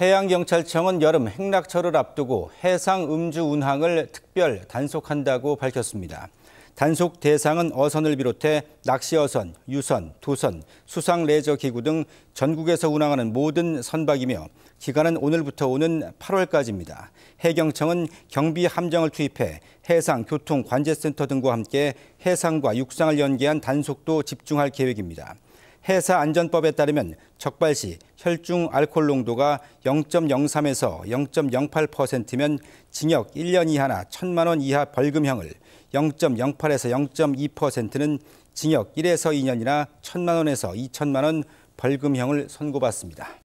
해양경찰청은 여름 행락철을 앞두고 해상 음주 운항을 특별 단속한다고 밝혔습니다. 단속 대상은 어선을 비롯해 낚시어선, 유선, 도선, 수상 레저 기구 등 전국에서 운항하는 모든 선박이며 기간은 오늘부터 오는 8월까지입니다. 해경청은 경비 함정을 투입해 해상 교통 관제센터 등과 함께 해상과 육상을 연계한 단속도 집중할 계획입니다. 해사 안전법에 따르면 적발 시 혈중 알코올 농도가 0.03에서 0.08%면 징역 1년 이하나 1천만 원 이하 벌금형을 0.08에서 0.2%는 징역 1에서 2년이나 1천만 원에서 2천만 원 벌금형을 선고받습니다.